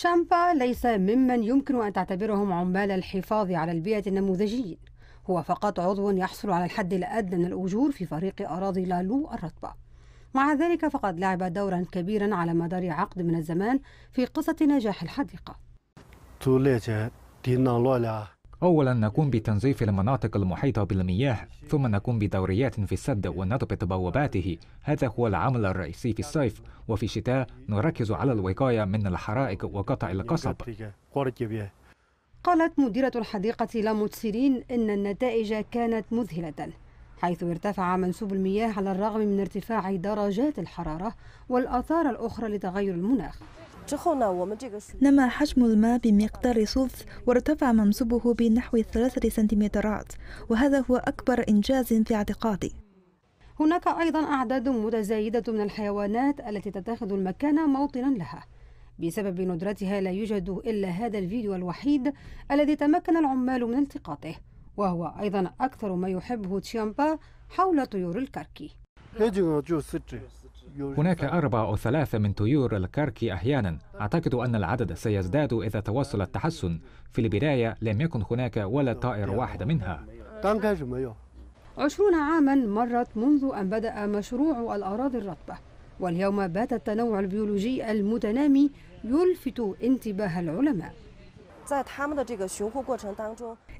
شامبا ليس ممن يمكن أن تعتبرهم عمال الحفاظ على البيئة النموذجيين هو فقط عضو يحصل على الحد الأدنى من الأجور في فريق أراضي لالو الرطبة مع ذلك فقد لعب دورا كبيرا على مدار عقد من الزمان في قصة نجاح الحديقة أولا نقوم بتنظيف المناطق المحيطة بالمياه ثم نقوم بدوريات في السد ونضبط بواباته هذا هو العمل الرئيسي في الصيف وفي الشتاء نركز على الوقاية من الحرائق وقطع القصب قالت مديرة الحديقة لاموتسيرين إن النتائج كانت مذهلة حيث ارتفع منسوب المياه على الرغم من ارتفاع درجات الحرارة والآثار الأخرى لتغير المناخ نما حجم الماء بمقدار صوف وارتفع منسوبه بنحو ثلاثة سنتيمترات وهذا هو أكبر إنجاز في اعتقادي هناك أيضا أعداد متزايدة من الحيوانات التي تتخذ المكان موطنا لها بسبب ندرتها لا يوجد إلا هذا الفيديو الوحيد الذي تمكن العمال من التقاطه وهو أيضا أكثر ما يحبه تشيامبا حول طيور الكركي هناك أربع أو ثلاثة من طيور الكركي أحيانا أعتقد أن العدد سيزداد إذا توصل التحسن في البداية لم يكن هناك ولا طائر واحد منها عشرون عاما مرت منذ أن بدأ مشروع الأراضي الرطبة واليوم بات التنوع البيولوجي المتنامي يلفت انتباه العلماء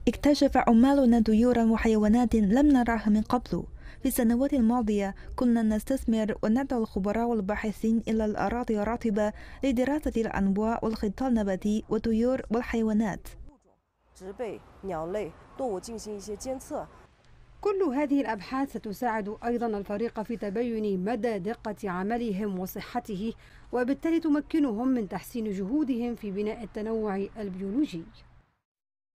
اكتشف عمالنا طيورا وحيوانات لم نراها من قبل في السنوات الماضية كنا نستثمر وندعو الخبراء والباحثين إلى الأراضي الرطبة لدراسة الأنواع والخطاب النباتي والطيور والحيوانات كل هذه الأبحاث ستساعد أيضا الفريق في تبين مدى دقة عملهم وصحته وبالتالي تمكنهم من تحسين جهودهم في بناء التنوع البيولوجي